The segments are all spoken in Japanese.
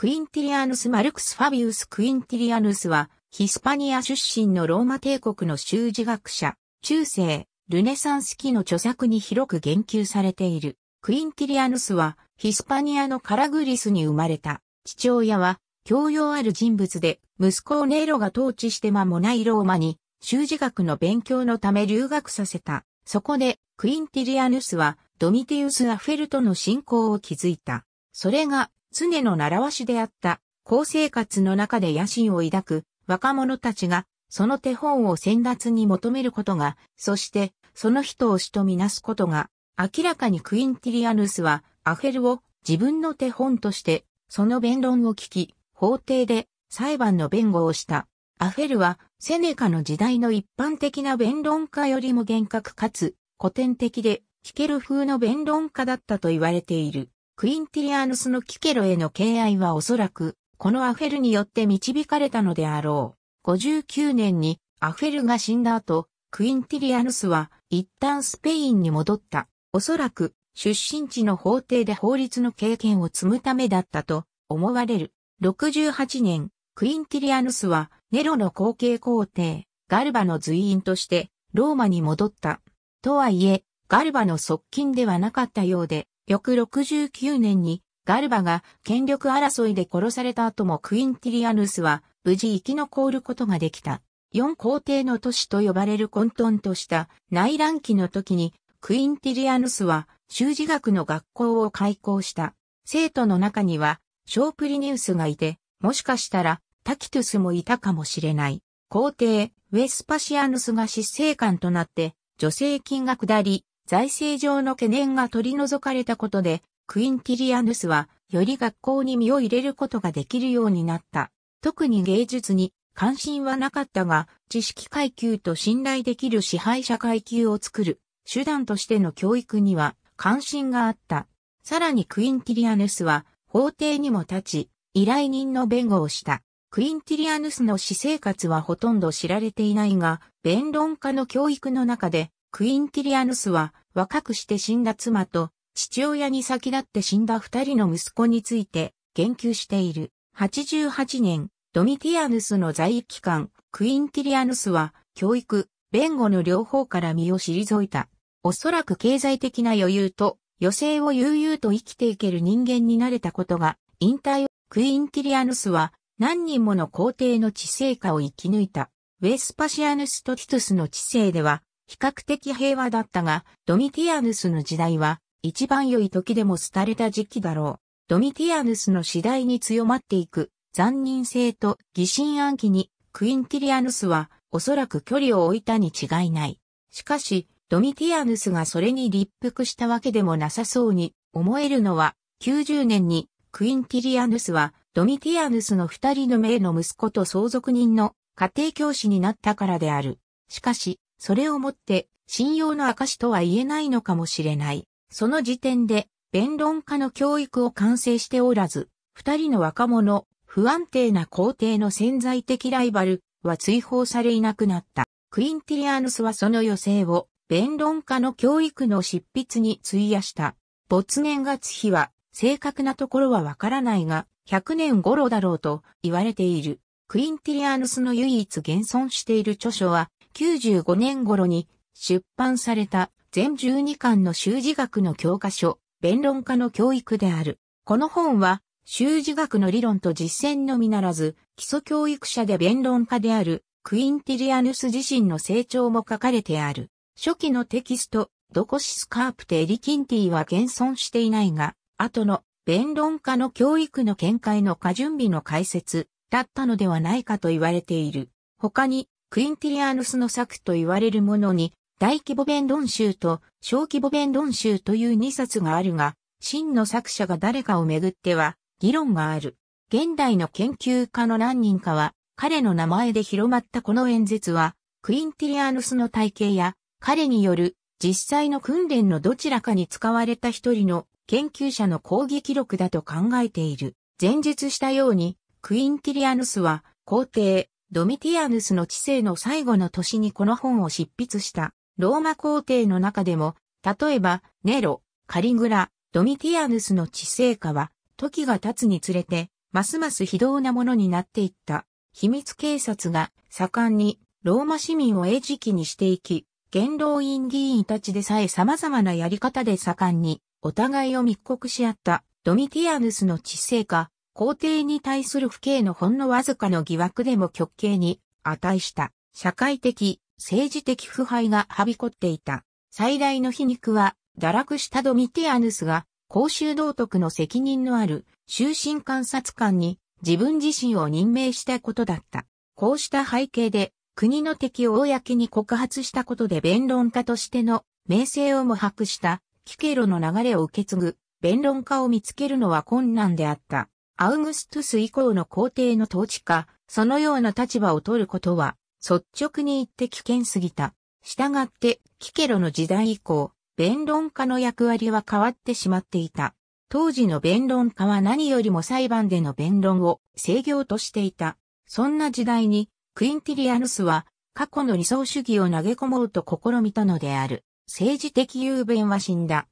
クインティリアヌス・マルクス・ファビウス・クインティリアヌスは、ヒスパニア出身のローマ帝国の修辞学者、中世、ルネサンス期の著作に広く言及されている。クインティリアヌスは、ヒスパニアのカラグリスに生まれた。父親は、教養ある人物で、息子をネイロが統治して間もないローマに、修辞学の勉強のため留学させた。そこで、クインティリアヌスは、ドミティウス・アフェルトの信仰を築いた。それが、常の習わしであった、高生活の中で野心を抱く若者たちが、その手本を先達に求めることが、そしてその人を死とみなすことが、明らかにクインティリアヌスはアフェルを自分の手本として、その弁論を聞き、法廷で裁判の弁護をした。アフェルはセネカの時代の一般的な弁論家よりも厳格かつ古典的で、聞ける風の弁論家だったと言われている。クインティリアヌスのキケロへの敬愛はおそらく、このアフェルによって導かれたのであろう。59年にアフェルが死んだ後、クインティリアヌスは一旦スペインに戻った。おそらく出身地の法廷で法律の経験を積むためだったと思われる。68年、クインティリアヌスはネロの後継皇帝、ガルバの随員としてローマに戻った。とはいえ、ガルバの側近ではなかったようで、翌69年にガルバが権力争いで殺された後もクインティリアヌスは無事生き残ることができた。四皇帝の都市と呼ばれる混沌とした内乱期の時にクインティリアヌスは修士学の学校を開校した。生徒の中にはショープリニウスがいて、もしかしたらタキトゥスもいたかもしれない。皇帝ウェスパシアヌスが執政官となって助成金が下り、財政上の懸念が取り除かれたことで、クインティリアヌスは、より学校に身を入れることができるようになった。特に芸術に関心はなかったが、知識階級と信頼できる支配者階級を作る手段としての教育には関心があった。さらにクインティリアヌスは法廷にも立ち、依頼人の弁護をした。クインティリアヌスの私生活はほとんど知られていないが、弁論家の教育の中で、クインティリアヌスは若くして死んだ妻と、父親に先立って死んだ二人の息子について、言及している。88年、ドミティアヌスの在位期間、クインティリアヌスは、教育、弁護の両方から身を退いた。おそらく経済的な余裕と、余生を悠々と生きていける人間になれたことが、引退を、クインティリアヌスは、何人もの皇帝の知性下を生き抜いた。ウェスパシアヌスとティトゥスの知性では、比較的平和だったが、ドミティアヌスの時代は、一番良い時でも廃れた時期だろう。ドミティアヌスの次第に強まっていく、残忍性と疑心暗鬼に、クインティリアヌスは、おそらく距離を置いたに違いない。しかし、ドミティアヌスがそれに立腹したわけでもなさそうに思えるのは、90年にクインティリアヌスはドミティアヌスの二人の名の息子と相続人の家庭教師になったからである。しかし、それをもって信用の証とは言えないのかもしれない。その時点で弁論家の教育を完成しておらず、二人の若者、不安定な皇帝の潜在的ライバルは追放されいなくなった。クインティリアヌスはその余生を弁論家の教育の執筆に費やした。没年月日は正確なところはわからないが、100年頃だろうと言われている。クインティリアヌスの唯一現存している著書は、95年頃に出版された全12巻の修辞学の教科書、弁論家の教育である。この本は、修辞学の理論と実践のみならず、基礎教育者で弁論家である、クインティリアヌス自身の成長も書かれてある。初期のテキスト、ドコシスカープテエリキンティは現存していないが、後の弁論家の教育の見解の過準備の解説だったのではないかと言われている。他に、クインティリアヌスの作と言われるものに、大規模弁論集と小規模弁論集という2冊があるが、真の作者が誰かをめぐっては議論がある。現代の研究家の何人かは、彼の名前で広まったこの演説は、クインティリアヌスの体系や、彼による実際の訓練のどちらかに使われた一人の研究者の講義記録だと考えている。前述したように、クインティリアヌスは、皇帝、ドミティアヌスの治世の最後の年にこの本を執筆したローマ皇帝の中でも、例えば、ネロ、カリグラ、ドミティアヌスの治世下は、時が経つにつれて、ますます非道なものになっていった。秘密警察が盛んにローマ市民を餌食にしていき、元老院議員たちでさえ様々なやり方で盛んにお互いを密告し合ったドミティアヌスの治世下、皇帝に対する不敬のほんのわずかの疑惑でも極刑に値した社会的、政治的腐敗がはびこっていた。最大の皮肉は、堕落したドミティアヌスが、公衆道徳の責任のある、終身観察官に、自分自身を任命したことだった。こうした背景で、国の敵を公に告発したことで弁論家としての名声をも博した、キケロの流れを受け継ぐ、弁論家を見つけるのは困難であった。アウグストゥス以降の皇帝の統治下、そのような立場を取ることは、率直に言って危険すぎた。したがって、キケロの時代以降、弁論家の役割は変わってしまっていた。当時の弁論家は何よりも裁判での弁論を制御としていた。そんな時代に、クインティリアヌスは、過去の理想主義を投げ込もうと試みたのである。政治的雄弁は死んだ。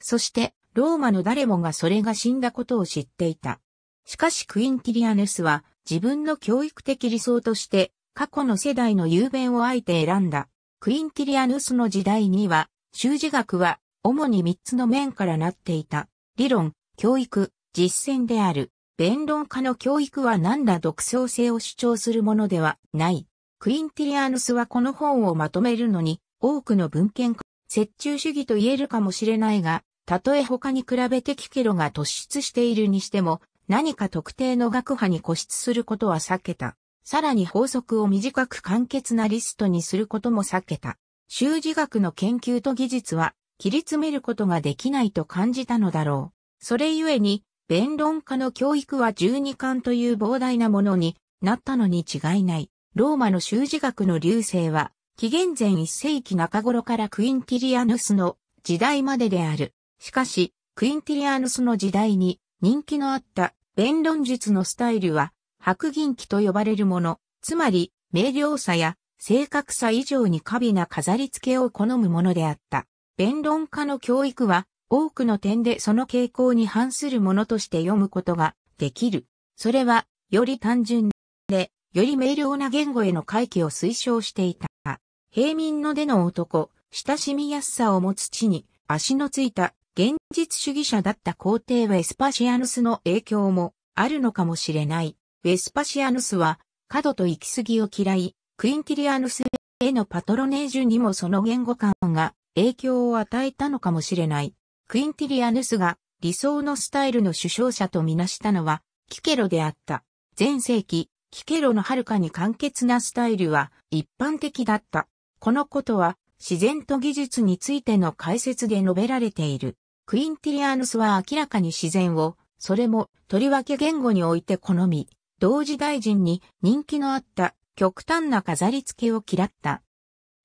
そして、ローマの誰もがそれが死んだことを知っていた。しかしクインティリアヌスは自分の教育的理想として過去の世代の雄弁をあえて選んだ。クインティリアヌスの時代には、修辞学は主に3つの面からなっていた。理論、教育、実践である。弁論家の教育は何ら独創性を主張するものではない。クインティリアヌスはこの本をまとめるのに、多くの文献家、折衷主義と言えるかもしれないが、たとえ他に比べてキケロが突出しているにしても、何か特定の学派に固執することは避けた。さらに法則を短く簡潔なリストにすることも避けた。修辞学の研究と技術は切り詰めることができないと感じたのだろう。それゆえに、弁論家の教育は十二巻という膨大なものになったのに違いない。ローマの修辞学の流星は、紀元前一世紀中頃からクインティリアヌスの時代までである。しかし、クインティリアヌスの時代に人気のあった弁論術のスタイルは白銀期と呼ばれるもの、つまり明瞭さや正確さ以上に過美な飾り付けを好むものであった。弁論家の教育は多くの点でその傾向に反するものとして読むことができる。それはより単純で、より明瞭な言語への回帰を推奨していた。平民の出の男、親しみやすさを持つ地に足のついた現実主義者だった皇帝ウェスパシアヌスの影響もあるのかもしれない。ウェスパシアヌスは過度と行き過ぎを嫌い、クインティリアヌスへのパトロネージュにもその言語感が影響を与えたのかもしれない。クインティリアヌスが理想のスタイルの首相者とみなしたのはキケロであった。前世紀、キケロのはるかに簡潔なスタイルは一般的だった。このことは自然と技術についての解説で述べられている。クインティリアヌスは明らかに自然を、それも、とりわけ言語において好み、同時大臣に人気のあった極端な飾り付けを嫌った。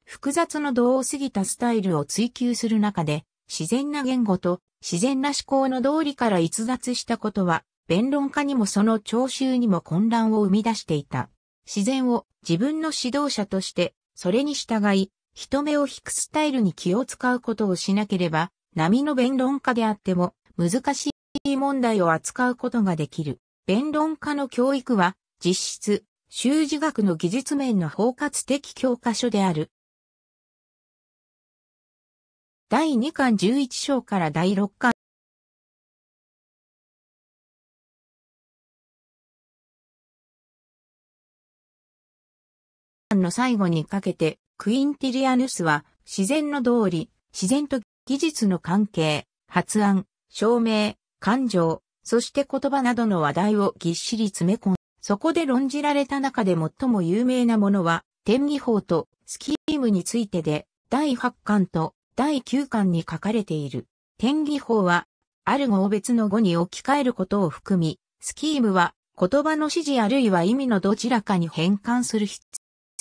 複雑の度を過ぎたスタイルを追求する中で、自然な言語と自然な思考の道理から逸脱したことは、弁論家にもその聴衆にも混乱を生み出していた。自然を自分の指導者として、それに従い、人目を引くスタイルに気を使うことをしなければ波の弁論家であっても難しい問題を扱うことができる。弁論家の教育は実質、修辞学の技術面の包括的教科書である。第2巻11章から第6巻の最後にかけて、クインティリアヌスは自然の道理、自然と技術の関係、発案、証明、感情、そして言葉などの話題をぎっしり詰め込む。そこで論じられた中で最も有名なものは、天技法とスキームについてで、第8巻と第9巻に書かれている。天技法は、ある語を別の語に置き換えることを含み、スキームは言葉の指示あるいは意味のどちらかに変換する必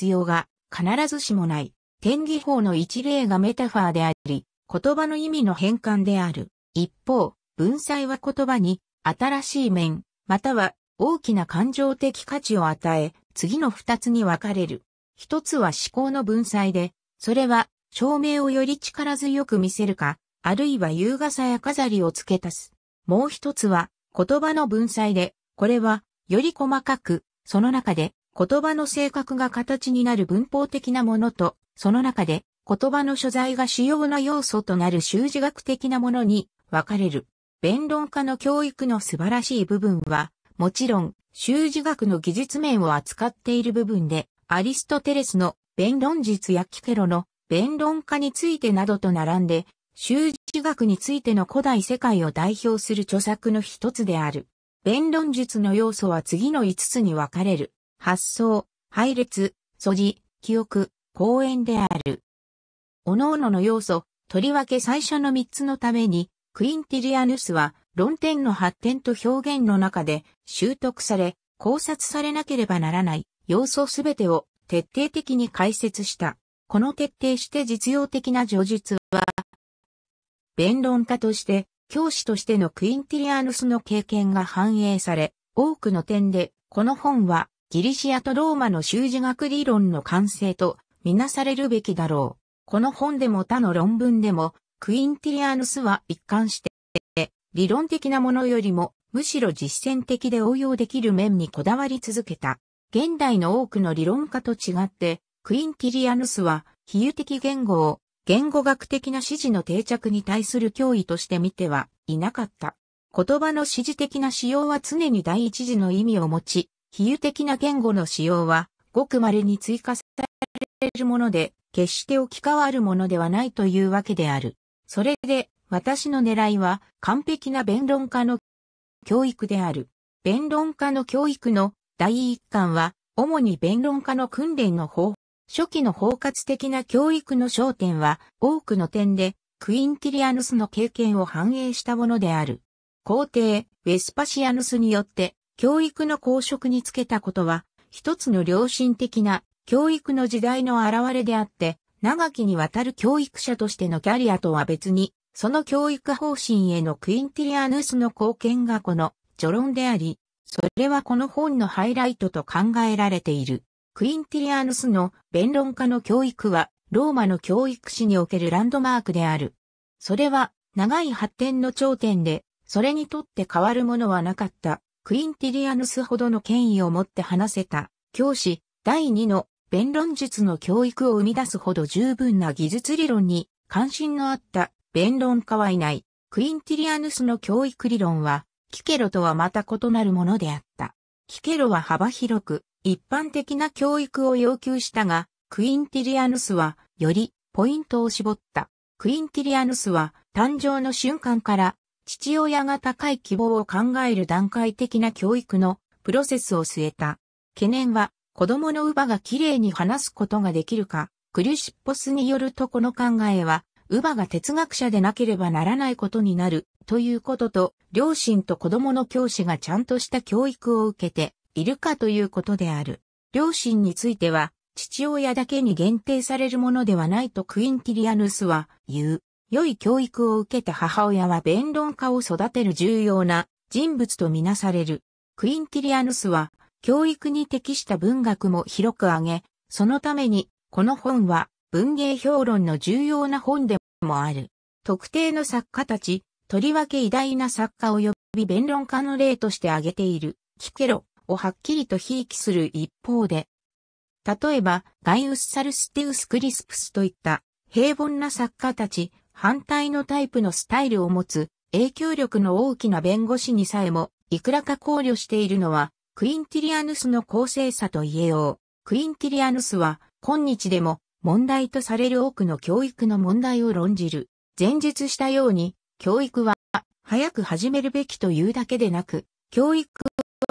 要が必ずしもない。天技法の一例がメタファーであり、言葉の意味の変換である。一方、文才は言葉に新しい面、または大きな感情的価値を与え、次の二つに分かれる。一つは思考の文才で、それは照明をより力強く見せるか、あるいは優雅さや飾りを付け足す。もう一つは言葉の文才で、これはより細かく、その中で言葉の性格が形になる文法的なものと、その中で言葉の所在が主要な要素となる修辞学的なものに分かれる。弁論家の教育の素晴らしい部分は、もちろん、修辞学の技術面を扱っている部分で、アリストテレスの弁論術やキケロの弁論家についてなどと並んで、修辞学についての古代世界を代表する著作の一つである。弁論術の要素は次の5つに分かれる。発想、配列、素地、記憶、講演である。各々の要素、とりわけ最初の3つのために、クインティリアヌスは論点の発展と表現の中で習得され、考察されなければならない要素すべてを徹底的に解説した。この徹底して実用的な叙述は、弁論家として、教師としてのクインティリアヌスの経験が反映され、多くの点で、この本はギリシアとローマの習字学理論の完成とみなされるべきだろう。この本でも他の論文でも、クインティリアヌスは一貫して、理論的なものよりも、むしろ実践的で応用できる面にこだわり続けた。現代の多くの理論家と違って、クインティリアヌスは、比喩的言語を、言語学的な指示の定着に対する脅威として見てはいなかった。言葉の指示的な使用は常に第一次の意味を持ち、比喩的な言語の使用は、ごく稀に追加されるもので、決して置き換わるものではないというわけである。それで、私の狙いは完璧な弁論家の教育である。弁論家の教育の第一巻は、主に弁論家の訓練の方、初期の包括的な教育の焦点は、多くの点で、クインティリアヌスの経験を反映したものである。皇帝、ウェスパシアヌスによって、教育の公職につけたことは、一つの良心的な教育の時代の現れであって、長きにわたる教育者としてのキャリアとは別に、その教育方針へのクインティリアヌスの貢献がこの序論であり、それはこの本のハイライトと考えられている。クインティリアヌスの弁論家の教育は、ローマの教育史におけるランドマークである。それは、長い発展の頂点で、それにとって変わるものはなかった。クインティリアヌスほどの権威を持って話せた、教師、第二の弁論術の教育を生み出すほど十分な技術理論に関心のあった弁論家はいない。クインティリアヌスの教育理論は、キケロとはまた異なるものであった。キケロは幅広く、一般的な教育を要求したが、クインティリアヌスは、より、ポイントを絞った。クインティリアヌスは、誕生の瞬間から、父親が高い希望を考える段階的な教育のプロセスを据えた。懸念は、子供の乳母が綺麗に話すことができるか、クリュシッポスによるとこの考えは、乳母が哲学者でなければならないことになる、ということと、両親と子供の教師がちゃんとした教育を受けているかということである。両親については、父親だけに限定されるものではないとクインティリアヌスは言う。良い教育を受けた母親は弁論家を育てる重要な人物とみなされる。クインティリアヌスは教育に適した文学も広く挙げ、そのために、この本は文芸評論の重要な本でもある。特定の作家たち、とりわけ偉大な作家及び弁論家の例として挙げている、聞けろをはっきりとひいきする一方で、例えば、ガイウス・サルスティウス・クリスプスといった平凡な作家たち、反対のタイプのスタイルを持つ影響力の大きな弁護士にさえも、いくらか考慮しているのはクインティリアヌスの公正さと言えよう。クインティリアヌスは、今日でも問題とされる多くの教育の問題を論じる。前述したように、教育は、早く始めるべきというだけでなく、教育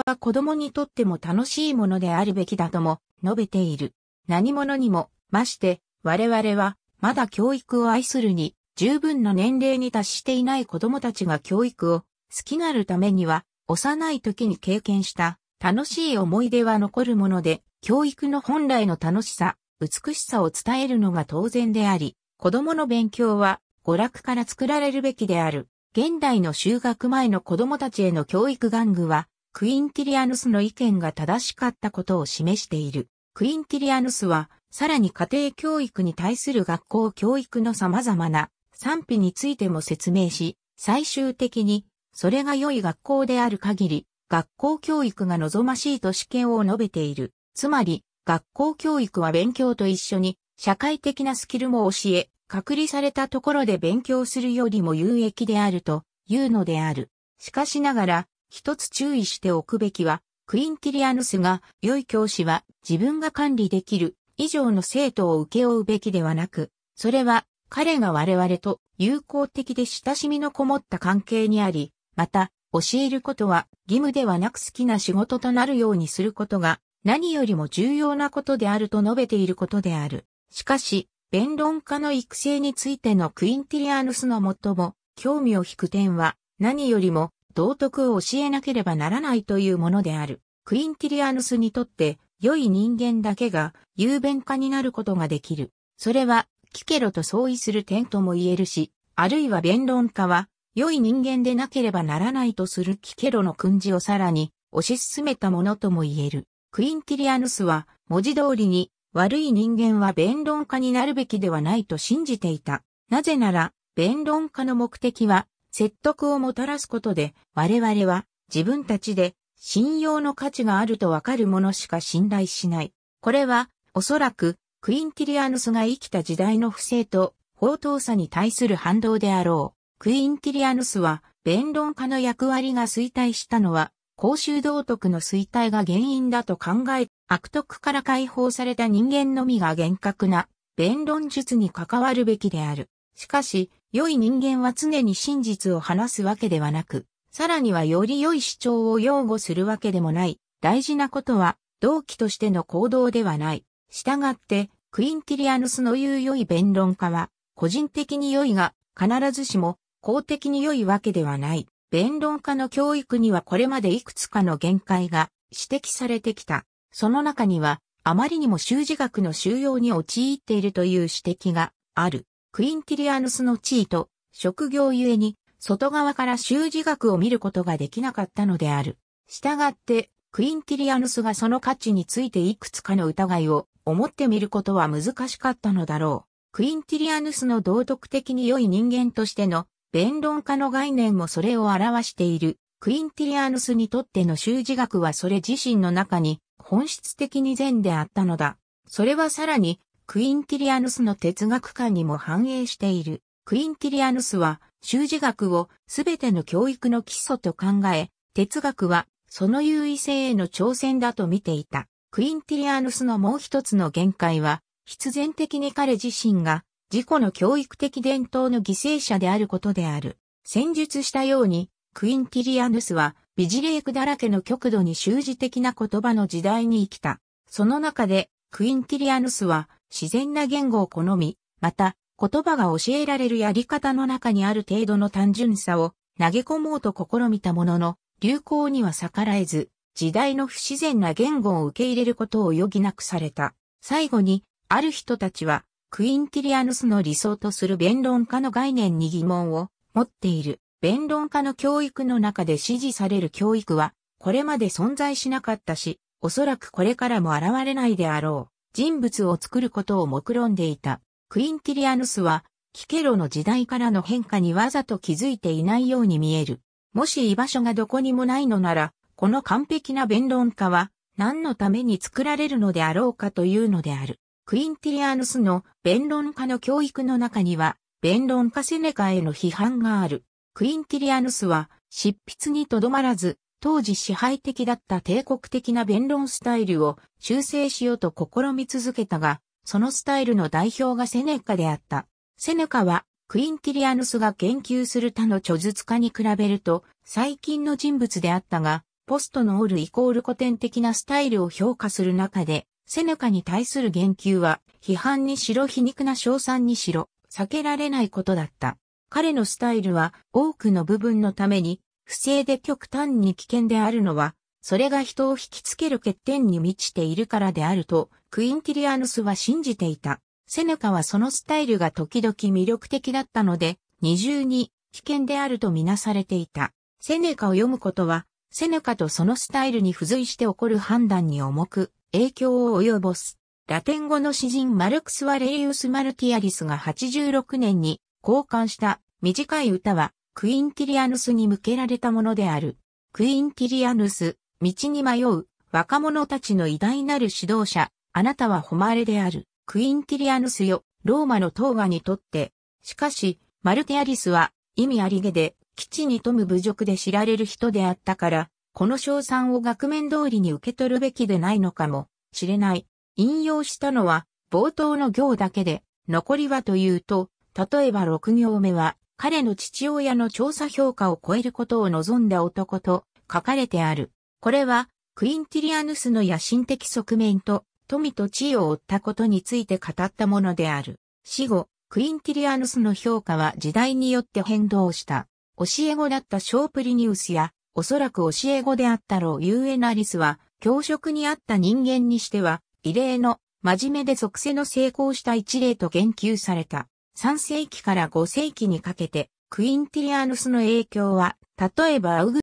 は子供にとっても楽しいものであるべきだとも述べている。何者にも、まして、我々は、まだ教育を愛するに、十分な年齢に達していない子供たちが教育を好きなるためには、幼い時に経験した楽しい思い出は残るもので、教育の本来の楽しさ、美しさを伝えるのが当然であり、子供の勉強は娯楽から作られるべきである。現代の就学前の子供たちへの教育玩具は、クインティリアヌスの意見が正しかったことを示している。クインティリアヌスは、さらに家庭教育に対する学校教育の様々な賛否についても説明し、最終的に、それが良い学校である限り、学校教育が望ましいと試験を述べている。つまり、学校教育は勉強と一緒に、社会的なスキルも教え、隔離されたところで勉強するよりも有益であるというのである。しかしながら、一つ注意しておくべきは、クインティリアヌスが、良い教師は自分が管理できる以上の生徒を受け負うべきではなく、それは彼が我々と友好的で親しみのこもった関係にあり、また教えることは義務ではなく好きな仕事となるようにすることが何よりも重要なことであると述べていることである。しかし、弁論家の育成についてのクインティリアヌスの最も興味を引く点は何よりも道徳を教えなければならないというものである。クインティリアヌスにとって良い人間だけが雄弁家になることができる。それは、キケロと相違する点とも言えるし、あるいは弁論家は良い人間でなければならないとするキケロの訓示をさらに推し進めたものとも言える。クインティリアヌスは文字通りに悪い人間は弁論家になるべきではないと信じていた。なぜなら弁論家の目的は説得をもたらすことで我々は自分たちで信用の価値があるとわかるものしか信頼しない。これはおそらくクインティリアヌスが生きた時代の不正と、法当差に対する反動であろう。クインティリアヌスは、弁論家の役割が衰退したのは、公衆道徳の衰退が原因だと考え、悪徳から解放された人間のみが厳格な弁論術に関わるべきである。しかし、良い人間は常に真実を話すわけではなく、さらにはより良い主張を擁護するわけでもない。大事なことは、動機としての行動ではない。したがって、クインティリアヌスの言う良い弁論家は、個人的に良いが、必ずしも公的に良いわけではない。弁論家の教育にはこれまでいくつかの限界が指摘されてきた。その中には、あまりにも修辞学の収容に陥っているという指摘がある。クインティリアヌスの地位と職業ゆえに、外側から修辞学を見ることができなかったのである。したがって、クインティリアヌスがその価値についていくつかの疑いを思ってみることは難しかったのだろう。クインティリアヌスの道徳的に良い人間としての弁論家の概念もそれを表している。クインティリアヌスにとっての修辞学はそれ自身の中に本質的に善であったのだ。それはさらにクインティリアヌスの哲学観にも反映している。クインティリアヌスは修辞学をすべての教育の基礎と考え、哲学はその優位性への挑戦だと見ていた。クインティリアヌスのもう一つの限界は必然的に彼自身が自己の教育的伝統の犠牲者であることである。戦術したように、クインティリアヌスは、ビジレークだらけの極度に習字的な言葉の時代に生きた。その中で、クインティリアヌスは、自然な言語を好み、また、言葉が教えられるやり方の中にある程度の単純さを投げ込もうと試みたものの、流行には逆らえず、時代の不自然な言語を受け入れることを余儀なくされた。最後に、ある人たちは、クインティリアヌスの理想とする弁論家の概念に疑問を持っている。弁論家の教育の中で支持される教育は、これまで存在しなかったし、おそらくこれからも現れないであろう、人物を作ることを目論んでいた。クインティリアヌスは、キケロの時代からの変化にわざと気づいていないように見える。もし居場所がどこにもないのなら、この完璧な弁論家は、何のために作られるのであろうかというのである。クインティリアヌスの弁論家の教育の中には、弁論家セネカへの批判がある。クインティリアヌスは、執筆にとどまらず、当時支配的だった帝国的な弁論スタイルを修正しようと試み続けたが、そのスタイルの代表がセネカであった。セネカは、クインティリアヌスが研究する他の著述家に比べると、最近の人物であったが、ポストのオールイコール古典的なスタイルを評価する中で、セネカに対する言及は、批判にしろ皮肉な称賛にしろ、避けられないことだった。彼のスタイルは多くの部分のために、不正で極端に危険であるのは、それが人を引きつける欠点に満ちているからであると、クインティリアヌスは信じていた。セネカはそのスタイルが時々魅力的だったので、二重に危険であるとみなされていた。セネカを読むことは、セネカとそのスタイルに付随して起こる判断に重く影響を及ぼす。ラテン語の詩人マルクス・ワレイウス・マルティアリスが86年に交換した短い歌はクインティリアヌスに向けられたものである。クインティリアヌス、道に迷う若者たちの偉大なる指導者、あなたは誉れである。クインティリアヌスよ、ローマの東和にとって。しかし、マルティアリスは意味ありげで基地に富む侮辱で知られる人であったから、この賞賛を額面通りに受け取るべきでないのかもしれない。引用したのは冒頭の行だけで、残りはというと、例えば6行目は、彼の父親の調査評価を超えることを望んだ男と書かれてある。これは、クインティリアヌスの野心的側面と、富と地位を負ったことについて語ったものである。死後、クインティリアヌスの評価は時代によって変動した。教え子だったショープリニウスやおそらく教え子であったろうゆえなリスは、教職にあった人間にしては、異例の、真面目で属性の成功した一例と言及された。3世紀から5世紀にかけて、クインティリアヌスの影響は、例えばアウグ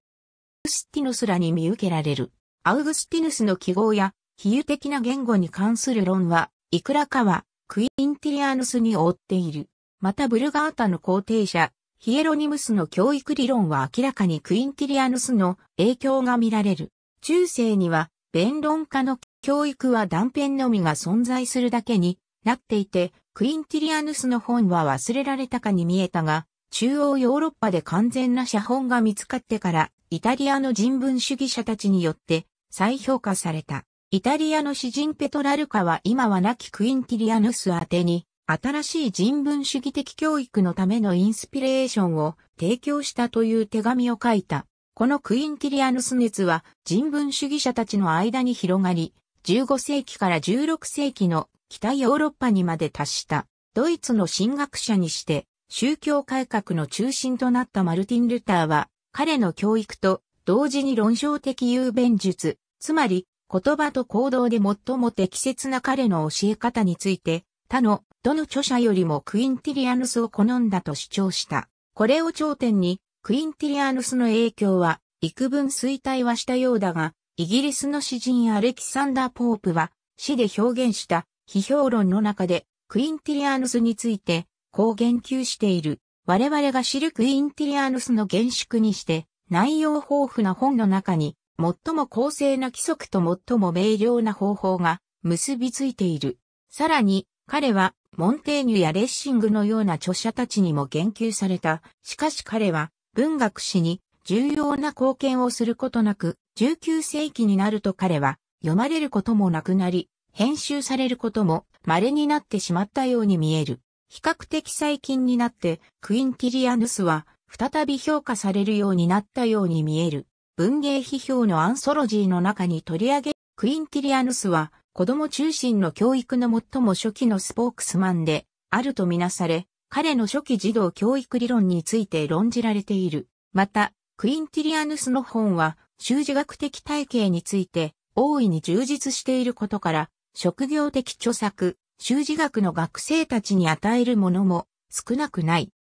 スティヌスらに見受けられる。アウグスティヌスの記号や、比喩的な言語に関する論は、いくらかは、クインティリアヌスに覆っている。またブルガータの皇帝者、ヒエロニムスの教育理論は明らかにクインティリアヌスの影響が見られる。中世には弁論家の教育は断片のみが存在するだけになっていて、クインティリアヌスの本は忘れられたかに見えたが、中央ヨーロッパで完全な写本が見つかってから、イタリアの人文主義者たちによって再評価された。イタリアの詩人ペトラルカは今は亡きクインティリアヌス宛てに新しい人文主義的教育のためのインスピレーションを提供したという手紙を書いた。このクインティリアヌス熱は人文主義者たちの間に広がり、15世紀から16世紀の北ヨーロッパにまで達した。ドイツの神学者にして宗教改革の中心となったマルティン・ルターは、彼の教育と同時に論証的雄弁術、つまり言葉と行動で最も適切な彼の教え方について、他のどの著者よりもクインティリアヌスを好んだと主張した。これを頂点に、クインティリアヌスの影響は、幾分衰退はしたようだが、イギリスの詩人アレキサンダー・ポープは、詩で表現した批評論の中で、クインティリアヌスについて、こう言及している。我々が知るクインティリアヌスの厳粛にして、内容豊富な本の中に、最も公正な規則と最も明瞭な方法が結びついている。さらに、彼はモンテーニュやレッシングのような著者たちにも言及された。しかし彼は文学史に重要な貢献をすることなく、19世紀になると彼は読まれることもなくなり、編集されることも稀になってしまったように見える。比較的最近になってクインティリアヌスは再び評価されるようになったように見える。文芸批評のアンソロジーの中に取り上げ、クインティリアヌスは子供中心の教育の最も初期のスポークスマンで、あるとみなされ、彼の初期児童教育理論について論じられている。また、クインティリアヌスの本は、修辞学的体系について、大いに充実していることから、職業的著作、修辞学の学生たちに与えるものも少なくない。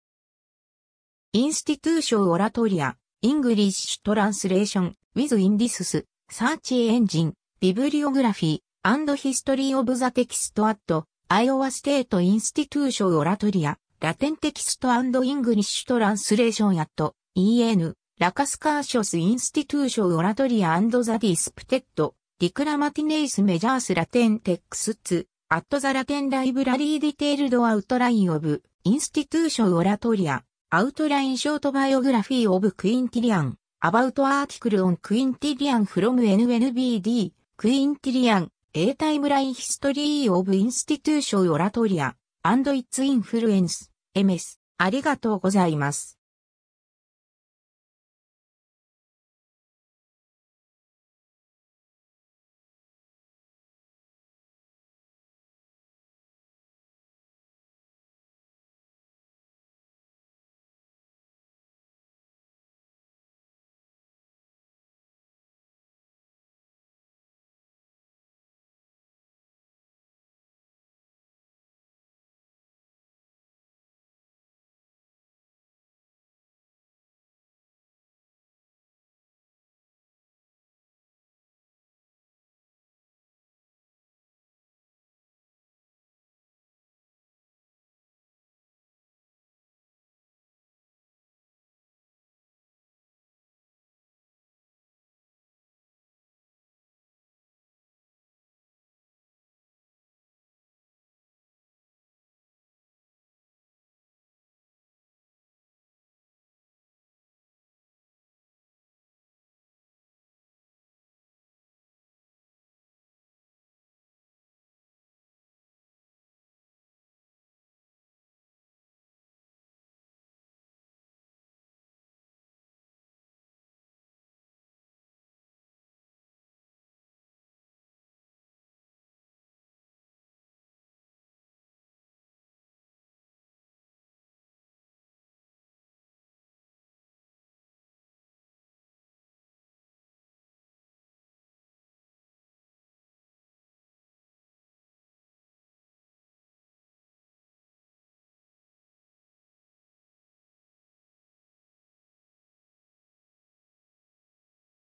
インスティトゥーションオラトリア、イングリッシュトランスレーション、ウィズ・インディスス、サーチエンジン、ビブリオグラフィー、and History of the Text at Iowa State Institution Oratoria, Latin Text and English Translation at EN, Lacas c a r c i u s Institution Oratoria and the d i s p u t e d Diclamatineis Measures Latin Texts, at the Latin Library Detailed Outline of Institution Oratoria, Outline Short Biography of Quintilian, About Article on Quintilian from NNBD, Quintilian, A Timeline History of Institution Oratoria and Its Influence MS ありがとうございます。